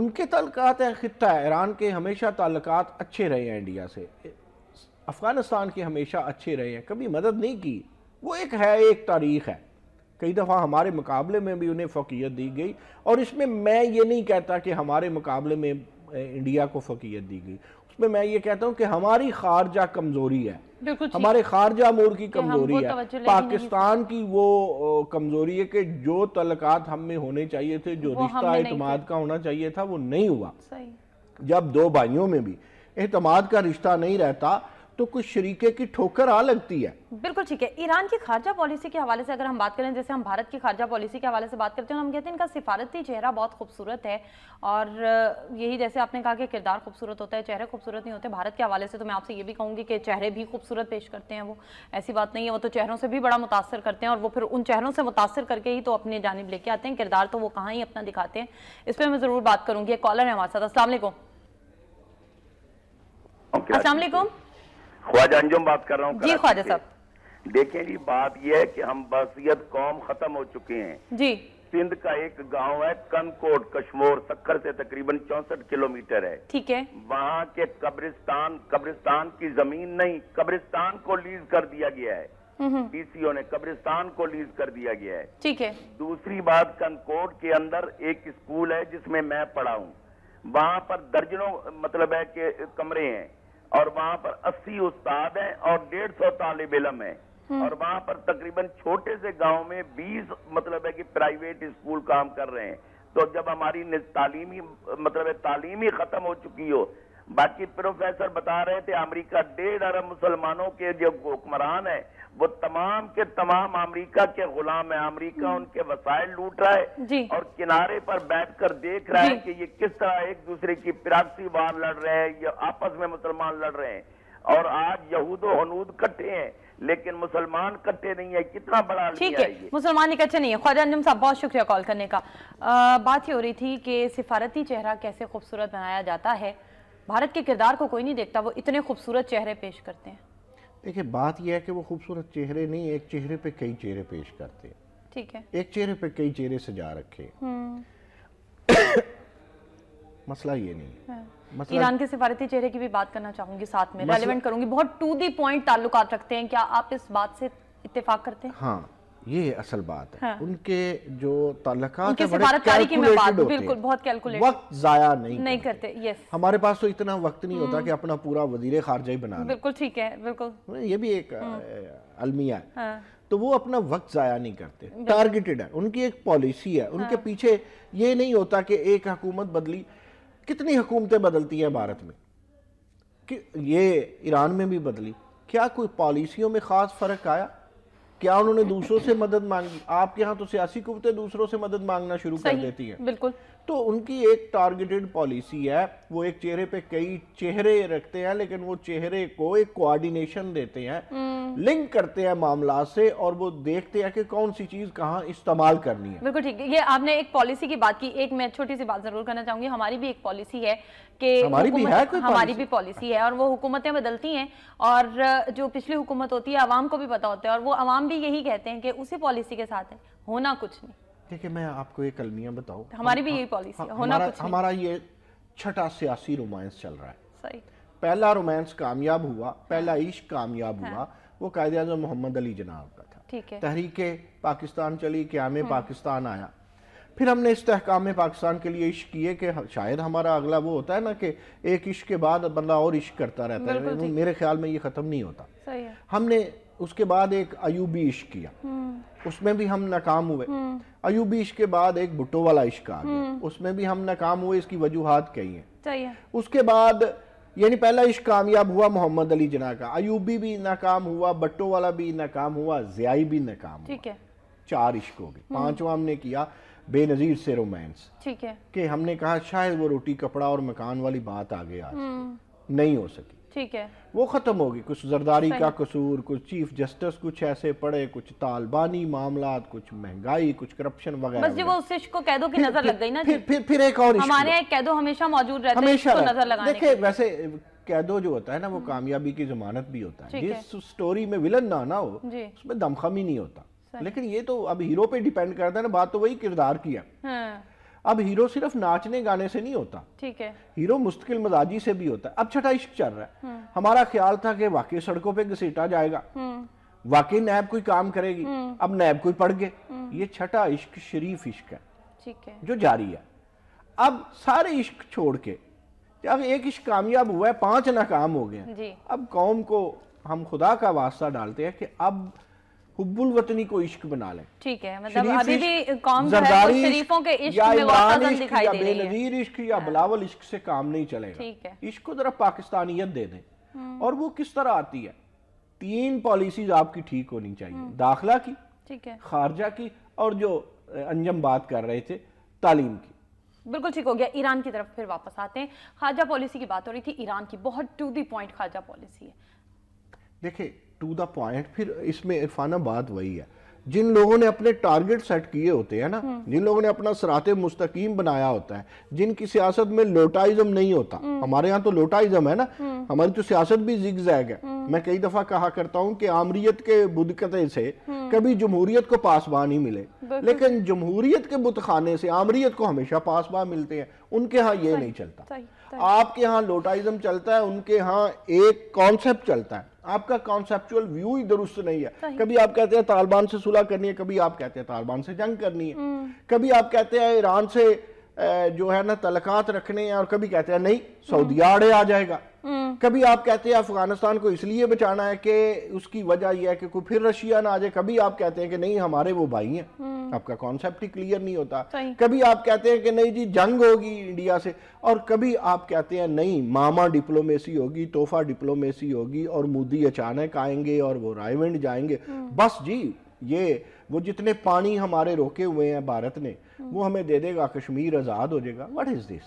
उनके तलक़ात ख़त्ता ईरान के हमेशा ताल्लुक अच्छे रहे हैं इंडिया से अफ़गानिस्तान के हमेशा अच्छे रहे हैं कभी मदद नहीं की वो एक है एक तारीख है कई दफ़ा हमारे मुकाबले में भी उन्हें फ़कीयत दी गई और इसमें मैं ये नहीं कहता कि हमारे मुकाबले में इंडिया को फ़कीयत दी गई इसमें मैं ये कहता हूँ कि हमारी खारजा कमजोरी है हमारे खारजा मोर की कमजोरी है पाकिस्तान की वो कमजोरी है कि जो तलकात हम में होने चाहिए थे जो रिश्ता अतमाद का होना चाहिए था वो नहीं हुआ जब दो भाइयों में भी अहतमाद का रिश्ता नहीं रहता तो कुछ शरीके की ठोकर आ लगती है बिल्कुल ठीक है ईरान की खारजा पॉलिसी के हवाले से अगर हम बात करें जैसे हम भारत की खारजा पॉलिसी के हवाले से बात करते हैं तो हम कहते हैं इनका सिफारती चेहरा बहुत खूबसूरत है और यही जैसे आपने कहा कि किरदार खूबसूरत होता है चेहरे खूबसूरत नहीं होते भारत के हवाले से तो मैं आपसे ये भी कहूँगी कि चेहरे भी खूबसूरत पेश करते हैं वो ऐसी बात नहीं है वो तो चेहरों से भी बड़ा मुतासर करते हैं और वो फिर उन चेहरों से मुतासर करके ही तो अपनी जानब लेके आते हैं किरदार तो वो कहाँ ही अपना दिखाते हैं इस पर मैं ज़रूर बात करूँगी कॉलर है हमारे साथ असलम असलम ख्वाजा अंजुम बात कर रहा हूँ जी ख्वाजा साहब देखें जी बात यह है कि हम बसियत कौम खत्म हो चुके हैं जी सिंध का एक गांव है कनकोट कश्मोर सक्कर से तकरीबन चौसठ किलोमीटर है ठीक है वहाँ के कब्रिस्तान कब्रिस्तान की जमीन नहीं कब्रिस्तान को लीज कर दिया गया है डीसीओ हम्म, हम्म। ने कब्रिस्तान को लीज कर दिया गया है ठीक है दूसरी बात कनकोट के अंदर एक स्कूल है जिसमें मैं पढ़ा हूँ वहाँ पर दर्जनों मतलब है के कमरे हैं और वहाँ पर अस्सी उस्ताद हैं और डेढ़ सौ तालब इलम है हम्म। और वहाँ पर तकरीबन छोटे से गांव में बीस मतलब है कि प्राइवेट स्कूल काम कर रहे हैं तो जब हमारी तालीमी मतलब है तालीम ही खत्म हो चुकी हो बाकी प्रोफेसर बता रहे थे अमेरिका डेढ़ अरब मुसलमानों के जो हुक्मरान है वो तमाम के तमाम अमेरिका के गुलाम है अमेरिका हम्म। उनके वसायल लूट रहा है और किनारे पर बैठकर देख रहा है कि ये किस तरह एक दूसरे की प्राक्सी वार लड़ रहे हैं या आपस में मुसलमान लड़ रहे हैं और आज यहूद हनूद कट्ठे हैं लेकिन मुसलमान इकट्ठे नहीं है कितना बड़ा ठीक है मुसलमान इकट्ठे नहीं है ख्वाजा अंजुम साहब बहुत शुक्रिया कॉल करने का आ, बात ये हो रही थी कि सिफारती चेहरा कैसे खूबसूरत बनाया जाता है भारत के किरदार को कोई नहीं देखता वो इतने खूबसूरत चेहरे पेश करते हैं देखिए बात यह है कि वो खूबसूरत चेहरे नहीं एक चेहरे पे कई चेहरे पेश करते हैं ठीक है एक चेहरे पे कई चेहरे सजा रखे हम्म। मसला ये नहीं है हाँ। मसला ईरान के सिफारती चेहरे की भी बात करना चाहूंगी साथ में रेलिवेंट करूंगी बहुत टू दी पॉइंट ताल्लुकात रखते हैं क्या आप इस बात से इतफाक करते हैं हाँ ये असल बात है हाँ। उनके जो ताल्लुकात बिल्कुल बहुत कैलकुलेट वक्त जाया नहीं नहीं करते यस हमारे पास तो इतना वक्त नहीं होता हम्म। कि अपना पूरा वजीर खारजा ही बना बिल्कुल ठीक है बिल्कुल ये भी एक हम्म। अलमिया है हाँ। तो वो अपना वक्त ज़ाया नहीं करते टारगेटेड है उनकी एक पॉलिसी है उनके हाँ। पीछे ये नहीं होता कि एक हकूमत बदली कितनी हकूमतें बदलती हैं भारत में कि ये ईरान में भी बदली क्या कोई पॉलिसियों में ख़ास फ़र्क आया क्या उन्होंने दूसरों से मदद मांगी आपके यहाँ तो सियासी कुतें दूसरों से मदद मांगना शुरू कर देती है बिल्कुल तो उनकी एक टारगेटेड पॉलिसी है वो एक चेहरे पे कई चेहरे रखते हैं लेकिन वो चेहरे को एक कोऑर्डिनेशन देते हैं लिंक हम्म। करते हैं मामला से और वो देखते हैं कि कौन सी चीज कहाँ इस्तेमाल करनी है बिल्कुल ठीक है ये आपने एक पॉलिसी की बात की एक मैं छोटी सी बात जरूर करना चाहूंगी हमारी भी एक पॉलिसी है कि हमारी भी है कोई हमारी भी पॉलिसी है और वो हुकूमतें बदलती हैं और जो पिछली हुकूमत होती है आवाम को भी पता होता है और वो आवाम भी यही कहते हैं कि उसी पॉलिसी के साथ है होना कुछ नहीं ठीक है मैं आपको ये कलमियाँ बताऊँ तो हमारी भी यही पॉलिसी है होना हमारा, हमारा ये छठा सियासी रोमांस चल रहा है सही पहला रोमांस कामयाब हुआ पहला हाँ। इश्क कामयाब हुआ हाँ। वो कायदे अजम मोहम्मद अली जनाब का था ठीक है तहरीके पाकिस्तान चली क्याम हाँ। पाकिस्तान आया फिर हमने इस्तेकाम पाकिस्तान के लिए इश्क किए कि शायद हमारा अगला वो होता है ना कि एक इश्क के बाद बंदा और इश्क करता रहता है मेरे ख्याल में ये ख़त्म नहीं होता सही है। हमने उसके बाद एक अयूबी इश्क किया हम्म। उसमें भी हम नाकाम हुए हम्म। अयूबी इश्क के बाद एक भुट्टो वाला इश्क आ गया हम्म। उसमें भी हम नाकाम हुए इसकी वजूहत कही है उसके बाद यानी पहला इश्क कामयाब हुआ मोहम्मद अली जना का अयूबी भी नाकाम हुआ बट्टो वाला भी नाकाम हुआ जियाई भी नाकाम ठीक है चार इश्क हो गए पांचवा हमने किया बेनजीर से रोमांस ठीक है कि हमने कहा शायद वो रोटी कपड़ा और मकान वाली बात आगे आ नहीं हो सकी ठीक है वो ख़त्म होगी कुछ जरदारी का कसूर कुछ चीफ जस्टिस कुछ ऐसे पड़े कुछ तालबानी मामला कुछ महंगाई कुछ करप्शन वगैरह बस जी वो उस को कैदो की नज़र लग गई ना फिर फिर फिर एक और हमारे यहाँ कैदो हमेशा मौजूद रहते हमेशा है नज़र लगाने देखे वैसे कैदो जो होता है ना वो हम्म। कामयाबी की जमानत भी होता है जिस स्टोरी में विलन ना ना हो उसमें दमखम ही नहीं होता लेकिन ये तो अब हीरो पे डिपेंड करता है ना बात तो वही किरदार की है हाँ। अब हीरो सिर्फ नाचने गाने से नहीं होता ठीक है हीरो मुस्तकिल मजाजी से भी होता है अब छठा इश्क चल रहा है हम्म। हमारा ख्याल था कि वाकई सड़कों पे घसीटा जाएगा हम्म। वाकई नैब कोई काम करेगी हम्म। अब नैब कोई पड़ गए ये छठा इश्क शरीफ इश्क है ठीक है जो जारी है अब सारे इश्क छोड़ के अब एक इश्क कामयाब हुआ है पांच नाकाम हो गए अब कौम को हम खुदा का वास्ता डालते हैं कि अब हुबुल वतनी को इश्क बना लें ठीक है मतलब अभी भी कौम जरदारी शरीफों के इश्क या इमरान इश्क या बेनजीर इश्क या बिलावल इश्क से काम नहीं चलेगा इश्क को जरा पाकिस्तानियत दे दें हम्म। और वो किस तरह आती है तीन पॉलिसीज आपकी ठीक होनी चाहिए हम्म। दाखला की ठीक है खारजा की और जो अंजम बात कर रहे थे तालीम की बिल्कुल ठीक हो गया ईरान की तरफ फिर वापस आते हैं खारजा पॉलिसी की बात हो रही थी ईरान की बहुत टू दी पॉइंट खारजा पॉलिसी है देखिए टू द पॉइंट फिर इसमें इरफाना बात वही है जिन लोगों ने अपने टारगेट सेट किए होते हैं ना हम्म। जिन लोगों ने अपना सरात मुस्तकीम बनाया होता है जिनकी सियासत में लोटाइज्म नहीं होता हम्म। हमारे यहाँ तो लोटाइज्म है ना हम्म। हमारी तो सियासत भी जिग जैग है मैं कई दफा कहा करता हूँ कि आमरीत के बुदकते से कभी जमहूरियत को पासबा नहीं मिले लेकिन जमहूरियत के बुतखाने से आमरीत को हमेशा पासबा मिलते हैं उनके यहाँ ये नहीं चलता आपके यहाँ लोटाइज्म चलता है उनके यहाँ एक कॉन्सेप्ट चलता है आपका कॉन्सेप्चुअल व्यू ही दुरुस्त नहीं है कभी आप कहते हैं तालिबान से सुलह करनी है कभी आप कहते हैं तालिबान से जंग करनी है हम्म। कभी आप कहते हैं ईरान से जो है ना तलकात रखने हैं और कभी कहते हैं नहीं सऊदी आड़े आ जाएगा हम्म। कभी आप कहते हैं अफगानिस्तान को इसलिए बचाना है कि उसकी वजह यह है कि कोई फिर रशिया ना आ जाए कभी आप कहते हैं कि नहीं हमारे वो भाई हैं हम्म। आपका कॉन्सेप्ट ही क्लियर नहीं होता कभी आप कहते हैं कि नहीं जी जंग होगी इंडिया से और कभी आप कहते हैं नहीं मामा डिप्लोमेसी होगी तोहफा डिप्लोमेसी होगी और मोदी अचानक आएंगे और वो रायविंड जाएंगे हम्म। बस जी ये वो जितने पानी हमारे रोके हुए हैं भारत ने वो हमें दे देगा कश्मीर आज़ाद हो जाएगा वट इज़ दिस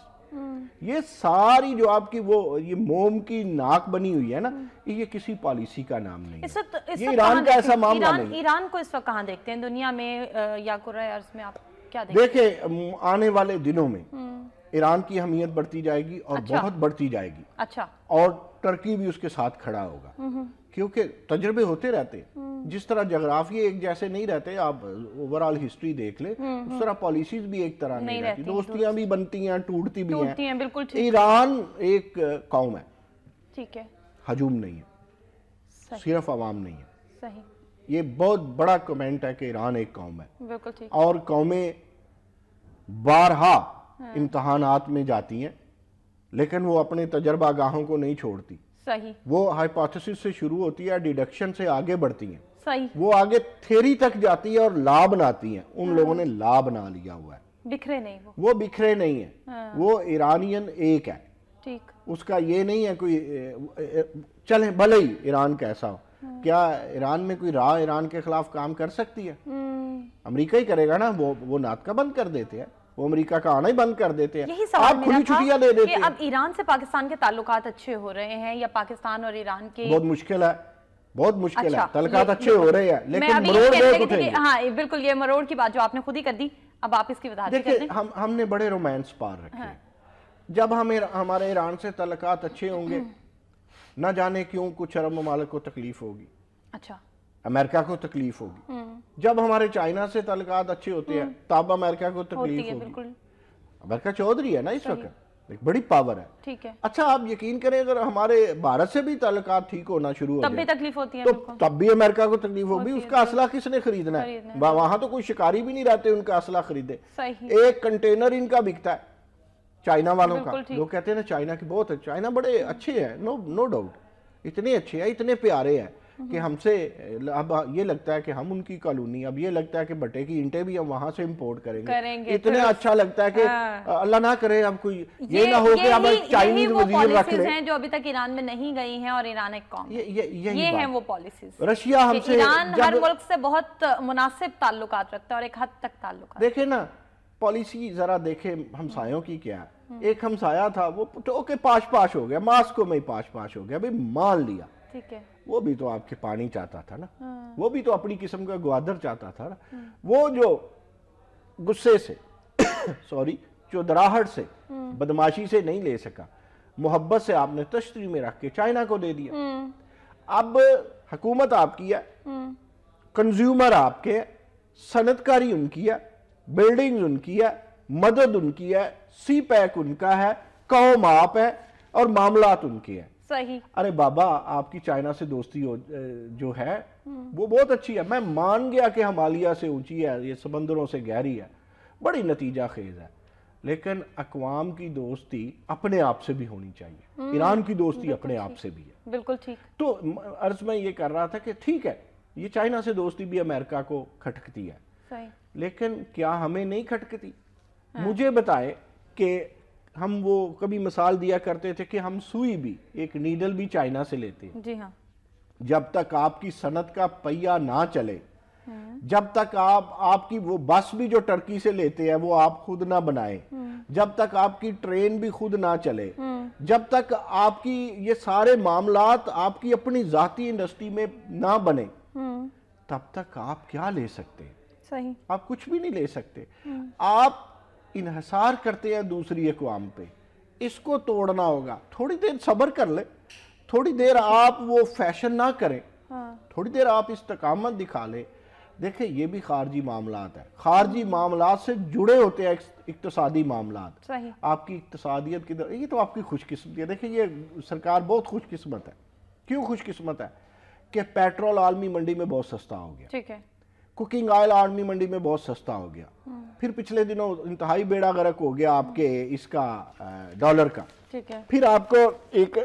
ये सारी जो आपकी वो ये मोम की नाक बनी हुई है ना hmm. ये किसी पॉलिसी का नाम नहीं इस वक्त, इस ईरान का ऐसा मामला नहीं ईरान को इस वक्त कहाँ देखते हैं दुनिया में या अर्ज में आप क्या देखिए आने वाले दिनों में hmm. ईरान की अहमियत बढ़ती जाएगी और अच्छा। बहुत बढ़ती जाएगी अच्छा और टर्की भी उसके साथ खड़ा होगा hmm, क्योंकि तजर्बे होते रहते हम्म। जिस तरह जगराफिए एक जैसे नहीं रहते आप ओवरऑल हिस्ट्री देख ले हम्म, उस हम्म। तरह पॉलिसीज भी एक तरह नहीं, नहीं रहती दोस्तियां भी बनती हैं टूटती भी हैं बिल्कुल ईरान एक कौम है ठीक है हजूम नहीं है सिर्फ आवाम नहीं है सही ये बहुत बड़ा कमेंट है कि ईरान एक कौम है बिल्कुल ठीक और कौमें बारहा हाँ। इम्तहानात में जाती हैं लेकिन वो अपने तजर्बा गाहों को नहीं छोड़ती सही वो हाइपोथेसिस से शुरू होती है डिडक्शन से आगे बढ़ती है सही वो आगे थेरी तक जाती है और ला बनाती है उन हाँ। लोगों ने ला बना लिया हुआ है बिखरे नहीं वो वो बिखरे नहीं है हाँ। वो ईरानियन एक है ठीक उसका ये नहीं है कोई चले भले ही ईरान कैसा हो हाँ। क्या ईरान में कोई राह ईरान के खिलाफ काम कर सकती है हम्म। अमेरिका ही करेगा ना वो वो नात का बंद कर देते हैं वो अमेरिका का आना ही बंद कर देते हैं यही सवाल आप खुली छुट्टियां दे देते हैं अब ईरान से पाकिस्तान के ताल्लुक अच्छे हो रहे हैं या पाकिस्तान और ईरान के बहुत मुश्किल है बहुत मुश्किल है अच्छा, तलकात अच्छे हो रहे हैं लेकिन हाँ बिल्कुल ये मरोड़ की बात जो आपने खुद ही कर दी अब आप इसकी बता देखिए हम हमने बड़े रोमांस पार रखे हाँ। जब हम हमारे ईरान से तलकात अच्छे होंगे हम्म। ना जाने क्यों कुछ अरब ममालिक को तकलीफ होगी अच्छा अमेरिका को तकलीफ होगी हम्म। जब हमारे चाइना से तलकात अच्छे होते हैं हम्म। तब अमेरिका को तकलीफ होगी अमेरिका चौधरी है ना इस वक्त एक बड़ी पावर है ठीक है अच्छा आप यकीन करें अगर हमारे भारत से भी तलकात ठीक होना शुरू हो तब भी तकलीफ होती है तो तब भी अमेरिका को तकलीफ होगी उसका असला किसने खरीदना है वहां तो कोई शिकारी भी नहीं रहते उनका असला खरीदे एक कंटेनर इनका बिकता है चाइना वालों का लोग कहते हैं ना चाइना की बहुत चाइना बड़े अच्छे है नो नो डाउट इतने अच्छे है इतने प्यारे हैं कि हम्म। हमसे अब ये लगता है कि हम उनकी कॉलोनी अब ये लगता है कि बटे की इंटे भी हम वहां से इम्पोर्ट करेंगे, करेंगे इतने तो अच्छा लगता है कि हाँ। अल्लाह ना करे अब कोई ये, ये ना हो कि अब चाइनीज वजीर रख ले जो अभी तक ईरान में नहीं गई हैं और ईरान एक कौम ये ये है वो पॉलिसीज रशिया हमसे ईरान हर मुल्क से बहुत मुनासिब ताल्लुक रखता है और एक हद तक ताल्लुक देखे ना पॉलिसी जरा देखे हमसायों की क्या हम्म। एक हमसाया था वो तो, ओके पाश पाश हो गया मास्को में ही पाश पाश हो गया अभी मान लिया ठीक है वो भी तो आपके पानी चाहता था ना हाँ। वो भी तो अपनी किस्म का ग्वादर चाहता था ना हाँ। वो जो गुस्से से सॉरी चौधराहट से हम्म। बदमाशी से नहीं ले सका मोहब्बत से आपने तश्तरी में रख के चाइना को दे दिया हम्म। अब हुकूमत आपकी है हम्म। कंज्यूमर आपके सनतकारी उनकी है बिल्डिंग्स उनकी है मदद उनकी है सी पैक उनका है कौम आप है और मामला उनके हैं सही अरे बाबा आपकी चाइना से दोस्ती हो जो है वो बहुत अच्छी है मैं मान गया कि हमालिया से ऊंची है ये समंदरों से गहरी है बड़ी नतीजा खेज है लेकिन अकवाम की दोस्ती अपने आप से भी होनी चाहिए हम्म, ईरान की दोस्ती अपने आप से भी है बिल्कुल ठीक तो अर्ज में ये कर रहा था कि ठीक है ये चाइना से दोस्ती भी अमेरिका को खटकती है सही। लेकिन क्या हमें नहीं खटकती हाँ। मुझे बताए कि हम वो कभी मिसाल दिया करते थे कि हम सुई भी एक नीडल भी चाइना से लेते हैं जी हाँ जब तक आपकी सनत का पहिया ना चले हम्म। जब तक आप आपकी वो बस भी जो टर्की से लेते हैं वो आप खुद ना बनाए हम्म। जब तक आपकी ट्रेन भी खुद ना चले हम्म। जब तक आपकी ये सारे मामला आपकी अपनी जाती इंडस्ट्री में ना बने तब तक आप क्या ले सकते सही आप कुछ भी नहीं ले सकते आप इहसार करते हैं दूसरी अकवाम पे इसको तोड़ना होगा थोड़ी देर सब्र कर ले थोड़ी देर आप वो फैशन ना करें हाँ। थोड़ी देर आप इस्तकामत दिखा ले देखे ये भी खारजी मामला है खारजी मामला से जुड़े होते हैं इकतसादी मामला आपकी इकतसादियत की ये तो आपकी खुशकस्मती है देखिए ये सरकार बहुत खुशकस्मत है क्यों खुशकस्मत है कि पेट्रोल आलमी मंडी में बहुत सस्ता हो गया ठीक है कुकिंग ऑयल आर्मी मंडी में बहुत सस्ता हो गया फिर पिछले दिनों इंतहाई बेड़ा गर्क हो गया आपके इसका डॉलर का ठीक है फिर आपको एक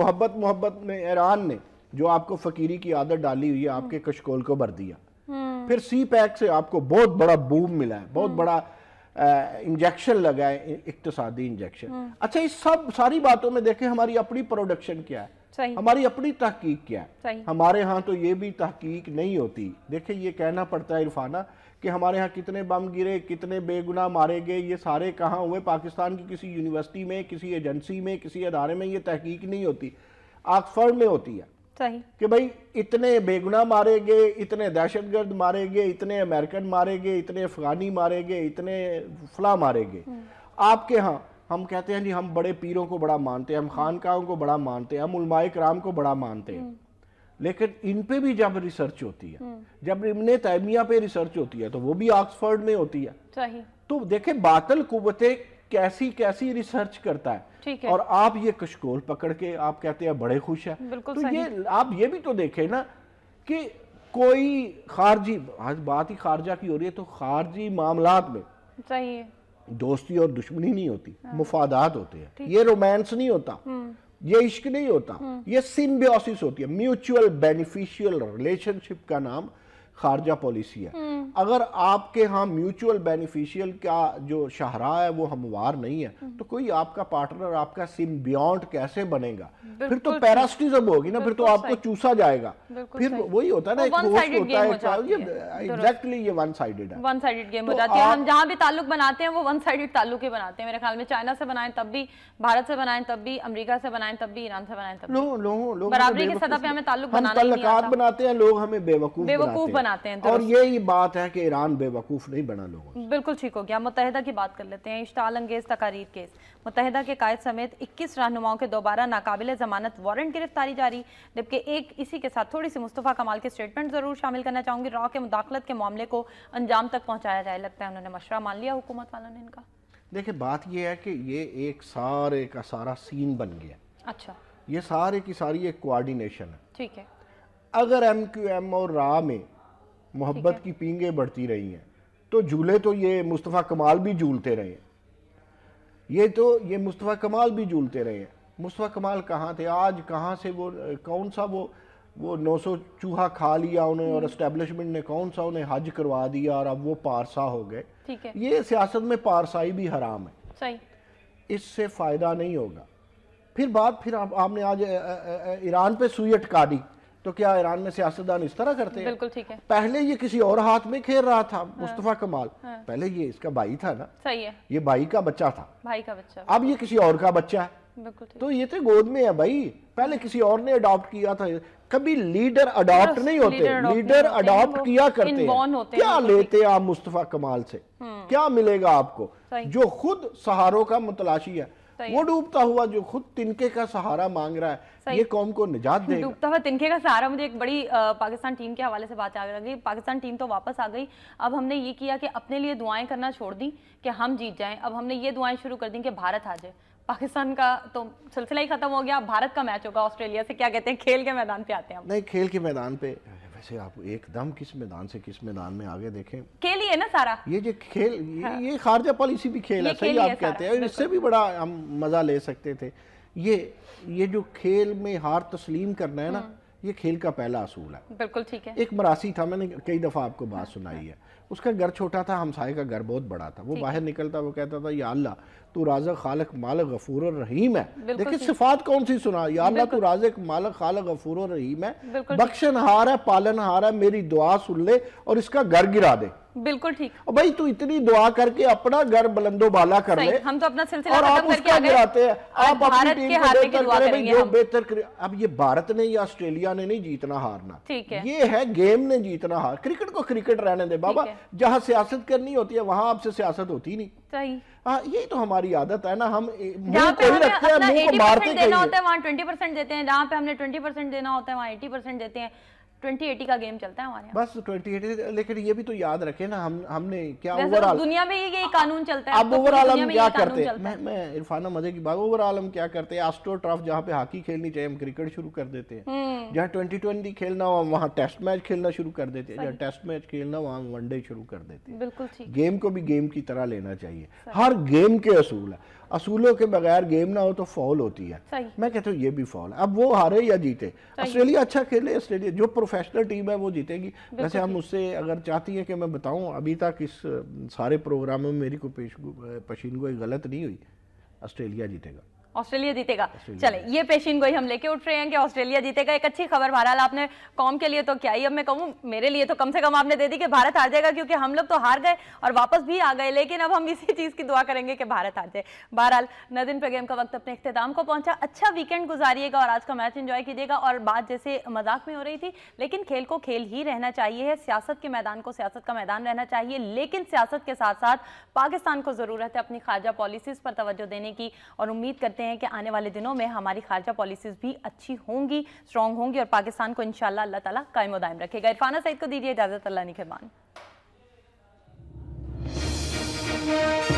मोहब्बत मोहब्बत में ईरान ने जो आपको फकीरी की आदत डाली हुई है आपके कशकोल को भर दिया हम्म। फिर सी पैक से आपको बहुत बड़ा बूम मिला है बहुत हम्म। बड़ा इंजेक्शन लगा है इकतसादी इंजेक्शन हम्म। अच्छा इस सब सारी बातों में देखें हमारी अपनी प्रोडक्शन क्या है हमारी अपनी तहकीक क्या है हमारे यहाँ तो ये भी तहकीक नहीं होती देखिए ये कहना पड़ता है इरफाना कि हमारे यहाँ कितने बम गिरे कितने बेगुनाह मारे गए ये सारे कहाँ हुए पाकिस्तान की किसी यूनिवर्सिटी में किसी एजेंसी में किसी अदारे में ये तहकीक नहीं होती ऑक्सफर्ड में होती है सही कि भाई इतने बेगुनाह मारे गए इतने दहशत गर्द मारे गए इतने अमेरिकन मारे गए इतने अफगानी मारे गए इतने फला मारे गए हम्म। आपके यहाँ हम कहते हैं जी हम बड़े पीरों को बड़ा मानते हैं हम खानकाओं को बड़ा मानते हैं हम उलमाए कराम को बड़ा मानते हैं लेकिन इन पे भी जब रिसर्च होती है जब इमन तैमिया पे रिसर्च होती है तो वो भी ऑक्सफर्ड में होती है तो देखे बातल कुवते कैसी कैसी रिसर्च करता है ठीक है और आप ये कशकोल पकड़ के आप कहते हैं बड़े खुश है तो ये आप ये भी तो देखे ना कि कोई खारजी आज बात ही खारजा की हो रही है तो खारजी मामला में सही है दोस्ती और दुश्मनी नहीं होती हाँ। मुफादात होते हैं ये रोमांस नहीं होता हम्म। ये इश्क नहीं होता हम्म। ये सिम्बियोसिस होती है म्यूचुअल बेनिफिशियल रिलेशनशिप का नाम खारजा पॉलिसी है हम्म। अगर आपके यहाँ म्यूचुअल बेनिफिशियल का जो शाहरा है वो हमवार नहीं है हम्म। तो कोई आपका पार्टनर आपका सिम बियॉन्ड कैसे बनेगा फिर तो पैरास्टिजम होगी ना फिर तो आपको चूसा जाएगा फिर वही होता है ना एक होता है एग्जैक्टली ये वन साइडेड है वन साइडेड गेम हो जाती है हम जहाँ भी ताल्लुक बनाते हैं वो वन साइडेड ताल्लुक ही बनाते हैं मेरे ख्याल में चाइना से बनाए तब भी भारत से बनाए तब भी अमरीका से बनाए तब भी ईरान से बनाए तब बराबरी के सतह पे हमें ताल्लुक बनाते हैं लोग हमें बेवकूफ बेवकूफ बनाते हैं तो और यही बात है कि ईरान बेवकूफ़ नहीं बना लोगों बिल्कुल ठीक हो गया मुतहदा की बात कर लेते हैं इश्ताल अंगेज तकारीर केस मुतहदा के कायद समेत इक्कीस रहनुमाओं के दोबारा नाकबिल जमानत वारंट गिरफ्तारी जारी जबकि एक इसी के साथ थोड़ी सी मुस्तफ़ा कमाल के स्टेटमेंट ज़रूर शामिल करना चाहूँगी रॉ के मुदाखलत के मामले को अंजाम तक पहुँचाया जाए लगता है उन्होंने मशरा मान लिया हुकूमत वालों ने इनका देखिए बात यह है कि ये एक सारे का सारा सीन बन गया अच्छा ये सारे की सारी एक कोऑर्डिनेशन है ठीक है अगर एम क्यू एम और रा में मोहब्बत की पींगे बढ़ती रही हैं तो झूले तो ये मुस्तफ़ा कमाल भी झूलते रहे ये तो ये मुस्तफ़ा कमाल भी झूलते रहे हैं तो, मुस्तफ़ा कमाल कहाँ थे आज कहाँ से वो कौन सा वो वो नौ सौ चूहा खा लिया उन्हें और इस्टेब्लिशमेंट हम्म। ने कौन सा उन्हें हज करवा दिया और अब वो पारसा हो गए ठीक है ये सियासत में पारसाई भी हराम है सही इससे फ़ायदा नहीं होगा फिर बात फिर आप, आपने आज ईरान पे सुई अटका दी तो क्या ईरान में सियासतदान इस तरह करते हैं बिल्कुल ठीक है पहले ये किसी और हाथ में खेल रहा था हाँ, मुस्तफा कमाल हाँ, पहले ये इसका भाई था ना सही है ये भाई का बच्चा था भाई का बच्चा अब ये किसी और का बच्चा है तो ये तो गोद में है भाई पहले किसी और ने अडॉप्ट किया था कभी लीडर अडॉप्ट नहीं होते लीडर अडॉप्ट किया करते हैं क्या लेते आप मुस्तफा कमाल से हम्म। क्या मिलेगा आपको जो खुद सहारों का मुतलाशी है वो डूबता हुआ जो खुद तिनके का सहारा मांग रहा है ये कौम को निजात दे डूबता हुआ तिनके का सहारा मुझे एक बड़ी पाकिस्तान टीम के हवाले से बात आ गई पाकिस्तान टीम तो वापस आ गई अब हमने ये किया कि अपने लिए दुआएं करना छोड़ दी कि हम जीत जाएं अब हमने ये दुआएं शुरू कर दी कि भारत आ जाए पाकिस्तान का तो सिलसिला ही खत्म हो गया भारत का मैच होगा ऑस्ट्रेलिया से क्या कहते हैं खेल के मैदान पे आते हैं नहीं खेल के मैदान पे वैसे आप एकदम किस मैदान से किस मैदान में आगे देखें खेल ही है ना सारा ये जो खेल ये, हाँ। ये खारजा पॉलिसी भी खेल है सही आप कहते हैं इससे भी बड़ा हम मजा ले सकते थे ये ये जो खेल में हार तस्लीम करना है ना हम्म। ये खेल का पहला असूल है बिल्कुल ठीक है एक मरासी था मैंने कई दफ़ा आपको बात हाँ। सुनाई है उसका घर छोटा था हमसाए का घर बहुत बड़ा था वो बाहर निकलता वो कहता था या अल्लाह तू राजा खालक मालक गफूर रहीम है देखिए सिफात कौन सी सुना या अल्लाह तू राजक मालक खालक गफूर रहीम है बख्शन हार है पालन हार है मेरी दुआ सुन ले और इसका घर गिरा दे बिल्कुल ठीक और भाई तू इतनी दुआ करके अपना घर बुलंदो बाला कर ले हम तो अपना सिलसिला और आप उसका गिराते हैं आप अपनी टीम को बेहतर करें भाई जो बेहतर अब ये भारत ने या ऑस्ट्रेलिया ने नहीं जीतना हारना ठीक है ये है गेम ने जीतना हार क्रिकेट को क्रिकेट रहने दे बाबा जहाँ सियासत करनी होती है वहाँ आपसे सियासत होती नहीं सही हाँ, यही तो हमारी आदत है ना हम मुंह को ही रखते हैं मुंह को मारते हैं वहाँ 20 परसेंट देते हैं जहाँ पे हमने 20 परसेंट देना होता है वहाँ 80 परसेंट देते हैं 2080 का गेम चलता है हमारे बस 2080 लेकिन ये भी तो याद रखे ना हम हमने क्या ओवरऑल तो दुनिया में ये कानून चलता है अब ओवरऑल तो हम क्या करते हैं मैं मैं इरफाना मजे की बात ओवरऑल हम क्या करते हैं आस्ट्रो ट्रफ जहाँ पे हॉकी खेलनी चाहिए हम क्रिकेट शुरू कर देते हैं हम्म। जहाँ ट्वेंटी ट्वेंटी खेलना हो वहाँ टेस्ट मैच खेलना शुरू कर देते हैं जहाँ टेस्ट मैच खेलना वहाँ वनडे शुरू कर देते हैं बिल्कुल गेम को भी गेम की तरह लेना चाहिए हर गेम के असूल है असूलों के बगैर गेम ना हो तो फॉल होती है मैं कहता हूँ ये भी फॉल है अब वो हारे या जीते ऑस्ट्रेलिया अच्छा खेले ऑस्ट्रेलिया जो प्रोफेशनल टीम है वो जीतेगी वैसे हम उससे अगर चाहती है कि मैं बताऊँ अभी तक इस सारे प्रोग्राम में मेरी को पेश पशीनगोई गलत नहीं हुई ऑस्ट्रेलिया जीतेगा ऑस्ट्रेलिया जीतेगा चले ये पेशीन गोई हम लेके उठ रहे हैं कि ऑस्ट्रेलिया जीतेगा एक अच्छी खबर बहरहाल आपने कॉम के लिए तो क्या ही अब मैं कहूँ मेरे लिए तो कम से कम आपने दे दी कि भारत हार जाएगा क्योंकि हम लोग तो हार गए और वापस भी आ गए लेकिन अब हम इसी चीज़ की दुआ करेंगे कि भारत हार जाए बहरहाल नदिन प्रोग्राम का वक्त अपने अख्ताम को पहुंचा अच्छा वीकेंड गुजारिएगा और आज का मैच इन्जॉय कीजिएगा और बात जैसे मजाक में हो रही थी लेकिन खेल को खेल ही रहना चाहिए सियासत के मैदान को सियासत का मैदान रहना चाहिए लेकिन सियासत के साथ साथ पाकिस्तान को ज़रूरत है अपनी खारजा पॉलिसीज़ पर तोज्जो देने की और उम्मीद करते हैं हैं कि आने वाले दिनों में हमारी खारजा पॉलिसीज भी अच्छी होंगी स्ट्रॉन्ग होंगी और पाकिस्तान को इनशाला अल्लाह ताला कायम उदायम रखेगा इरफाना सईद को दीजिए इजाज़त अल्लाह निखमान